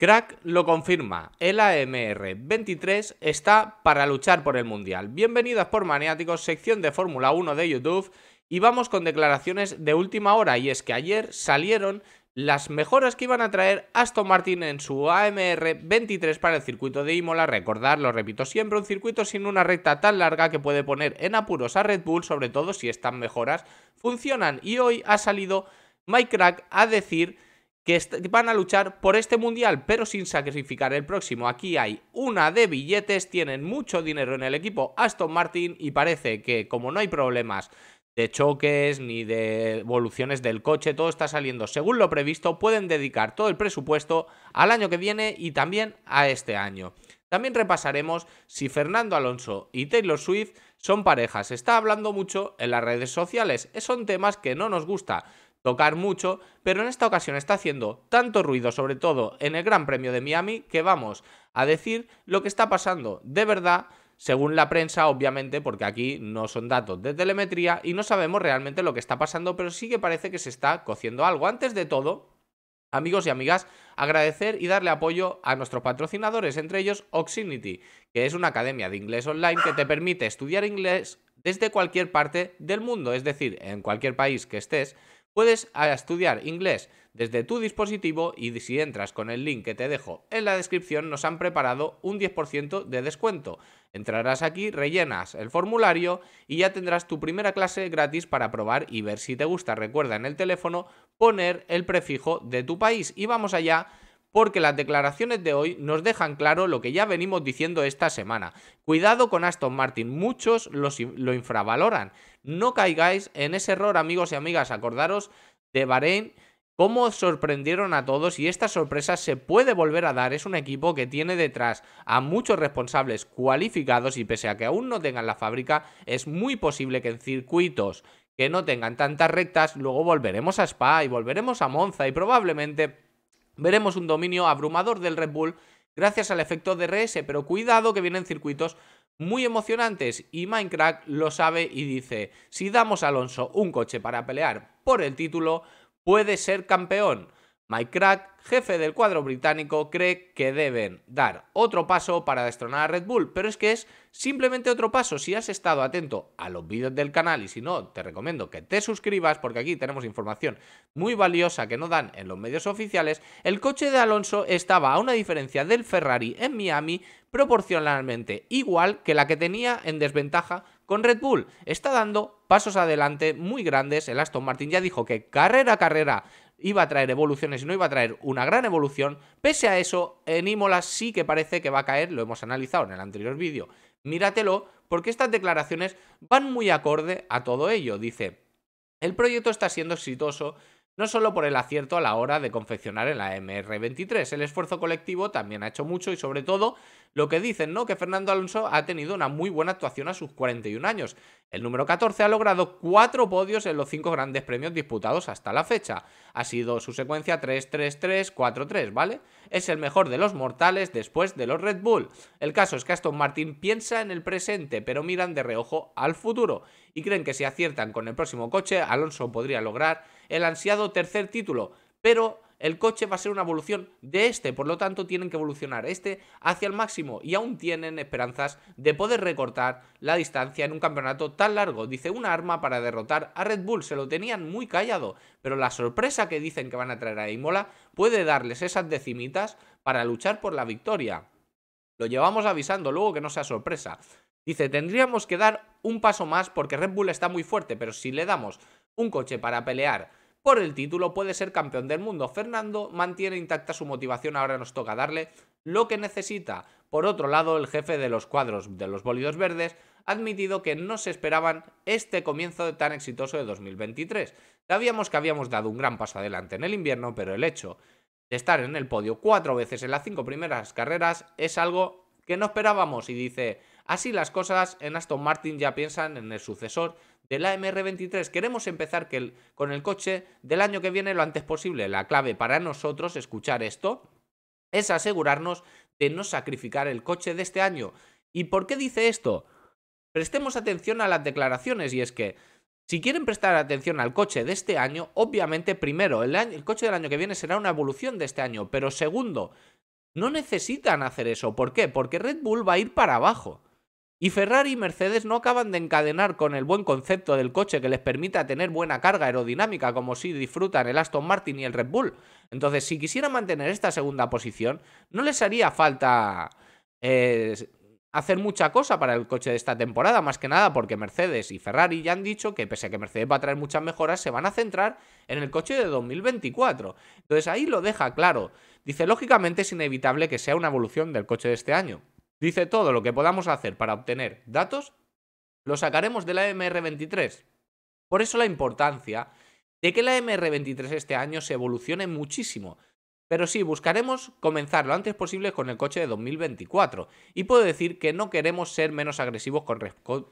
Crack lo confirma, el AMR23 está para luchar por el Mundial. Bienvenidos por Maniáticos, sección de Fórmula 1 de YouTube y vamos con declaraciones de última hora y es que ayer salieron las mejoras que iban a traer Aston Martin en su AMR23 para el circuito de Imola. Recordar, lo repito siempre, un circuito sin una recta tan larga que puede poner en apuros a Red Bull, sobre todo si estas mejoras funcionan. Y hoy ha salido Mike Crack a decir que van a luchar por este mundial, pero sin sacrificar el próximo. Aquí hay una de billetes, tienen mucho dinero en el equipo Aston Martin y parece que como no hay problemas de choques ni de evoluciones del coche, todo está saliendo según lo previsto, pueden dedicar todo el presupuesto al año que viene y también a este año. También repasaremos si Fernando Alonso y Taylor Swift son parejas. Se está hablando mucho en las redes sociales, son temas que no nos gusta tocar mucho, pero en esta ocasión está haciendo tanto ruido, sobre todo en el Gran Premio de Miami, que vamos a decir lo que está pasando de verdad según la prensa, obviamente, porque aquí no son datos de telemetría y no sabemos realmente lo que está pasando, pero sí que parece que se está cociendo algo. Antes de todo, amigos y amigas, agradecer y darle apoyo a nuestros patrocinadores, entre ellos Oxinity, que es una academia de inglés online que te permite estudiar inglés desde cualquier parte del mundo, es decir, en cualquier país que estés Puedes ah, estudiar inglés desde tu dispositivo y si entras con el link que te dejo en la descripción nos han preparado un 10% de descuento. Entrarás aquí, rellenas el formulario y ya tendrás tu primera clase gratis para probar y ver si te gusta. Recuerda en el teléfono poner el prefijo de tu país y vamos allá porque las declaraciones de hoy nos dejan claro lo que ya venimos diciendo esta semana. Cuidado con Aston Martin, muchos lo infravaloran. No caigáis en ese error, amigos y amigas. Acordaros de Bahrein cómo sorprendieron a todos y esta sorpresa se puede volver a dar. Es un equipo que tiene detrás a muchos responsables cualificados y pese a que aún no tengan la fábrica, es muy posible que en circuitos que no tengan tantas rectas, luego volveremos a Spa y volveremos a Monza y probablemente veremos un dominio abrumador del Red Bull gracias al efecto DRS, pero cuidado que vienen circuitos muy emocionantes y Minecraft lo sabe y dice, si damos a Alonso un coche para pelear por el título, puede ser campeón. Mike Crack, jefe del cuadro británico, cree que deben dar otro paso para destronar a Red Bull, pero es que es simplemente otro paso. Si has estado atento a los vídeos del canal y si no, te recomiendo que te suscribas porque aquí tenemos información muy valiosa que no dan en los medios oficiales. El coche de Alonso estaba a una diferencia del Ferrari en Miami proporcionalmente igual que la que tenía en desventaja con Red Bull. Está dando pasos adelante muy grandes. El Aston Martin ya dijo que carrera a carrera iba a traer evoluciones y no iba a traer una gran evolución. Pese a eso, en Imola sí que parece que va a caer, lo hemos analizado en el anterior vídeo. Míratelo, porque estas declaraciones van muy acorde a todo ello. Dice, el proyecto está siendo exitoso no solo por el acierto a la hora de confeccionar en la mr 23, el esfuerzo colectivo también ha hecho mucho y sobre todo lo que dicen, ¿no? Que Fernando Alonso ha tenido una muy buena actuación a sus 41 años. El número 14 ha logrado cuatro podios en los cinco grandes premios disputados hasta la fecha. Ha sido su secuencia 3-3-3-4-3, ¿vale? Es el mejor de los mortales después de los Red Bull. El caso es que Aston Martin piensa en el presente, pero miran de reojo al futuro y creen que si aciertan con el próximo coche, Alonso podría lograr el ansiado tercer título, pero el coche va a ser una evolución de este, por lo tanto tienen que evolucionar este hacia el máximo y aún tienen esperanzas de poder recortar la distancia en un campeonato tan largo. Dice una arma para derrotar a Red Bull, se lo tenían muy callado, pero la sorpresa que dicen que van a traer a Imola puede darles esas decimitas para luchar por la victoria. Lo llevamos avisando luego que no sea sorpresa. Dice, tendríamos que dar un paso más porque Red Bull está muy fuerte, pero si le damos un coche para pelear por el título, puede ser campeón del mundo. Fernando mantiene intacta su motivación, ahora nos toca darle lo que necesita. Por otro lado, el jefe de los cuadros de los bólidos verdes ha admitido que no se esperaban este comienzo tan exitoso de 2023. Sabíamos que habíamos dado un gran paso adelante en el invierno, pero el hecho de estar en el podio cuatro veces en las cinco primeras carreras es algo que no esperábamos y dice, Así las cosas, en Aston Martin ya piensan en el sucesor de la MR23. Queremos empezar con el coche del año que viene lo antes posible. La clave para nosotros escuchar esto es asegurarnos de no sacrificar el coche de este año. ¿Y por qué dice esto? Prestemos atención a las declaraciones y es que si quieren prestar atención al coche de este año, obviamente primero, el, el coche del año que viene será una evolución de este año, pero segundo, no necesitan hacer eso. ¿Por qué? Porque Red Bull va a ir para abajo. Y Ferrari y Mercedes no acaban de encadenar con el buen concepto del coche que les permita tener buena carga aerodinámica como si disfrutan el Aston Martin y el Red Bull. Entonces, si quisieran mantener esta segunda posición, no les haría falta eh, hacer mucha cosa para el coche de esta temporada, más que nada porque Mercedes y Ferrari ya han dicho que pese a que Mercedes va a traer muchas mejoras, se van a centrar en el coche de 2024. Entonces ahí lo deja claro. Dice, lógicamente es inevitable que sea una evolución del coche de este año. Dice, todo lo que podamos hacer para obtener datos, lo sacaremos de la MR23. Por eso la importancia de que la MR23 este año se evolucione muchísimo. Pero sí, buscaremos comenzar lo antes posible con el coche de 2024. Y puedo decir que no queremos ser menos agresivos con,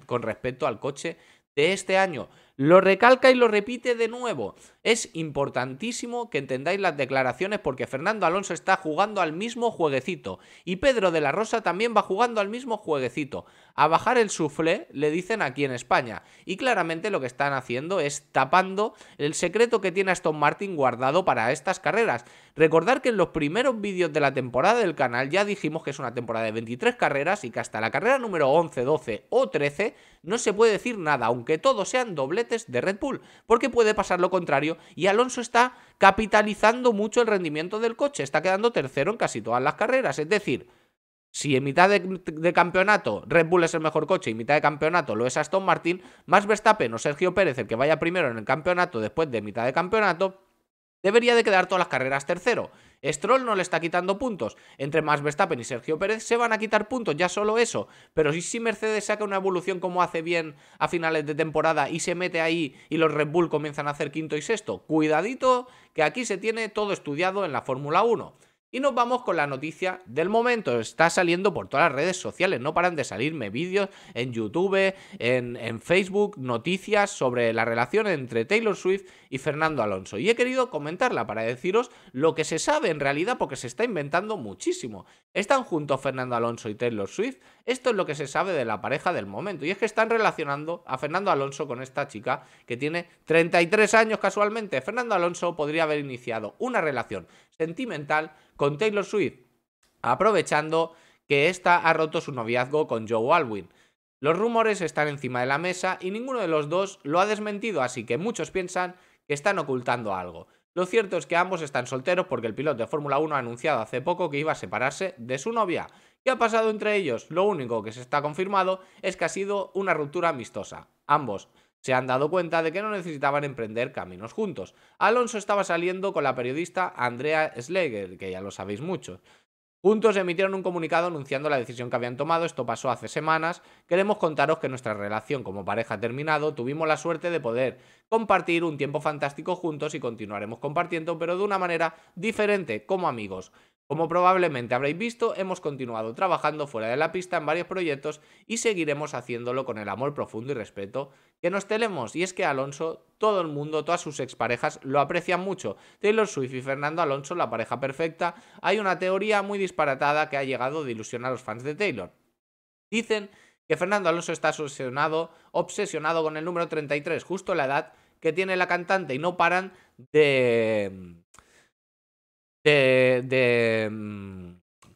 con respecto al coche de este año. Lo recalca y lo repite de nuevo. Es importantísimo que entendáis las declaraciones porque Fernando Alonso está jugando al mismo jueguecito y Pedro de la Rosa también va jugando al mismo jueguecito. A bajar el soufflé le dicen aquí en España y claramente lo que están haciendo es tapando el secreto que tiene Aston Martin guardado para estas carreras. Recordar que en los primeros vídeos de la temporada del canal ya dijimos que es una temporada de 23 carreras y que hasta la carrera número 11, 12 o 13 no se puede decir nada, aunque todos sean doble de Red Bull, porque puede pasar lo contrario y Alonso está capitalizando mucho el rendimiento del coche, está quedando tercero en casi todas las carreras, es decir, si en mitad de, campeonato Red Bull es el mejor coche y en mitad de campeonato lo es Aston Martin, más Verstappen o Sergio Pérez, el que vaya primero en el campeonato después de mitad de campeonato, debería de quedar todas las carreras tercero. Stroll no le está quitando puntos. Entre más Verstappen y Sergio Pérez se van a quitar puntos, ya solo eso. Pero si, si Mercedes saca una evolución como hace bien a finales de temporada y se mete ahí y los Red Bull comienzan a hacer quinto y sexto, cuidadito que aquí se tiene todo estudiado en la Fórmula 1. Y nos vamos con la noticia del momento. Está saliendo por todas las redes sociales, no paran de salirme vídeos en YouTube, en, Facebook, noticias sobre la relación entre Taylor Swift y Fernando Alonso. Y he querido comentarla para deciros lo que se sabe en realidad porque se está inventando muchísimo. Están juntos Fernando Alonso y Taylor Swift. Esto es lo que se sabe de la pareja del momento. Y es que están relacionando a Fernando Alonso con esta chica que tiene 33 años casualmente. Fernando Alonso podría haber iniciado una relación sentimental con Taylor Swift, aprovechando que ésta ha roto su noviazgo con Joe Alwyn. Los rumores están encima de la mesa y ninguno de los dos lo ha desmentido, así que muchos piensan que están ocultando algo. Lo cierto es que ambos están solteros porque el piloto de Fórmula 1 ha anunciado hace poco que iba a separarse de su novia. ¿Qué ha pasado entre ellos? Lo único que se está confirmado es que ha sido una ruptura amistosa. Ambos se han dado cuenta de que no necesitaban emprender caminos juntos. Alonso estaba saliendo con la periodista Andrea Schlegel, que ya lo sabéis mucho. Juntos emitieron un comunicado anunciando la decisión que habían tomado, esto pasó hace semanas. Queremos contaros que nuestra relación como pareja ha terminado, tuvimos la suerte de poder compartir un tiempo fantástico juntos y continuaremos compartiendo, pero de una manera diferente, como amigos. Como probablemente habréis visto, hemos continuado trabajando fuera de la pista en varios proyectos y seguiremos haciéndolo con el amor profundo y respeto que nos tenemos. Y es que Alonso, todo el mundo, todas sus exparejas lo aprecian mucho. Taylor Swift y Fernando Alonso, la pareja perfecta, hay una teoría muy disparatada que ha llegado de ilusión a los fans de Taylor. Dicen que Fernando Alonso está obsesionado, obsesionado con el número 33, justo la edad que tiene la cantante y no paran de de, mm,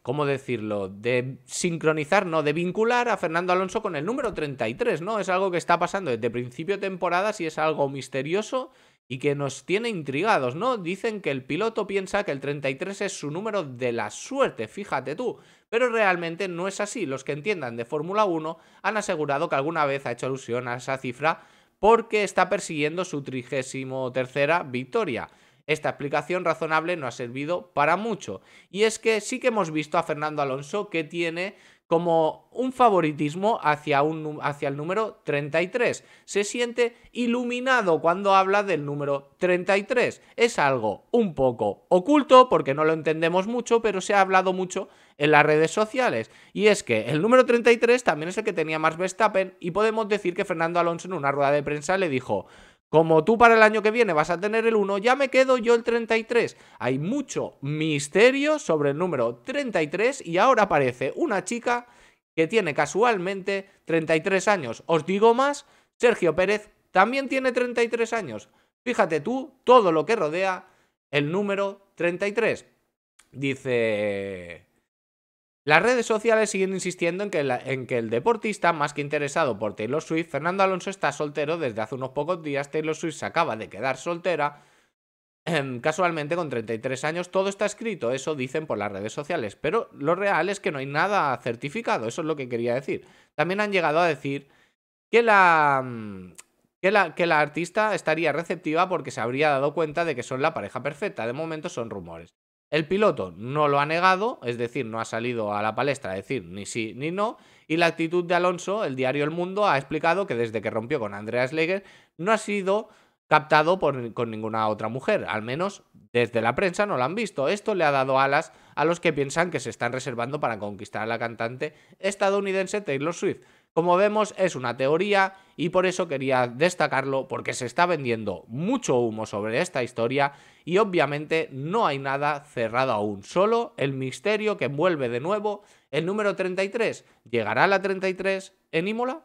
¿cómo decirlo? De sincronizar, no, de vincular a Fernando Alonso con el número 33, ¿no? Es algo que está pasando desde principio de temporada, si es algo misterioso y que nos tiene intrigados, ¿no? Dicen que el piloto piensa que el 33 es su número de la suerte, fíjate tú, pero realmente no es así. Los que entiendan de Fórmula 1 han asegurado que alguna vez ha hecho alusión a esa cifra porque está persiguiendo su trigésimo tercera victoria. Esta explicación razonable no ha servido para mucho. Y es que sí que hemos visto a Fernando Alonso que tiene como un favoritismo hacia, un, hacia el número 33. Se siente iluminado cuando habla del número 33. Es algo un poco oculto porque no lo entendemos mucho, pero se ha hablado mucho en las redes sociales. Y es que el número 33 también es el que tenía más Verstappen y podemos decir que Fernando Alonso en una rueda de prensa le dijo... Como tú para el año que viene vas a tener el 1, ya me quedo yo el 33. Hay mucho misterio sobre el número 33 y ahora aparece una chica que tiene casualmente 33 años. Os digo más, Sergio Pérez también tiene 33 años. Fíjate tú todo lo que rodea el número 33. Dice las redes sociales siguen insistiendo en que, el deportista, más que interesado por Taylor Swift, Fernando Alonso está soltero desde hace unos pocos días. Taylor Swift se acaba de quedar soltera, em, casualmente con 33 años. Todo está escrito, eso dicen por las redes sociales. Pero lo real es que no hay nada certificado, eso es lo que quería decir. También han llegado a decir que la, em, que la artista estaría receptiva porque se habría dado cuenta de que son la pareja perfecta. De momento son rumores. El piloto no lo ha negado, es decir, no ha salido a la palestra a decir ni sí ni no, y la actitud de Alonso, el diario El Mundo, ha explicado que desde que rompió con Andrea Schleger no ha sido captado por, con ninguna otra mujer, al menos desde la prensa no lo han visto. Esto le ha dado alas a los que piensan que se están reservando para conquistar a la cantante estadounidense Taylor Swift. Como vemos es una teoría y por eso quería destacarlo porque se está vendiendo mucho humo sobre esta historia y obviamente no hay nada cerrado aún, solo el misterio que envuelve de nuevo el número 33. ¿Llegará la 33 en Imola?